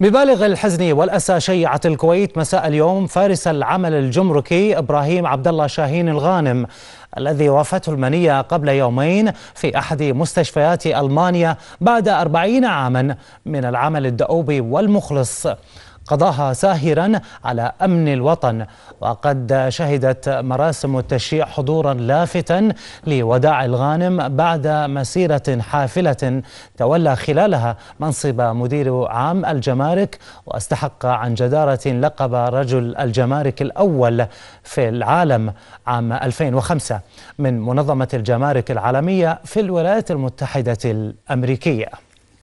ببالغ الحزن والأسى شيعت الكويت مساء اليوم فارس العمل الجمركي إبراهيم عبد الله شاهين الغانم الذي وافته المنية قبل يومين في أحد مستشفيات ألمانيا بعد أربعين عاما من العمل الدؤوب والمخلص قضاها ساهرا على أمن الوطن وقد شهدت مراسم التشييع حضورا لافتا لوداع الغانم بعد مسيرة حافلة تولى خلالها منصب مدير عام الجمارك واستحق عن جدارة لقب رجل الجمارك الأول في العالم عام 2005 من منظمة الجمارك العالمية في الولايات المتحدة الأمريكية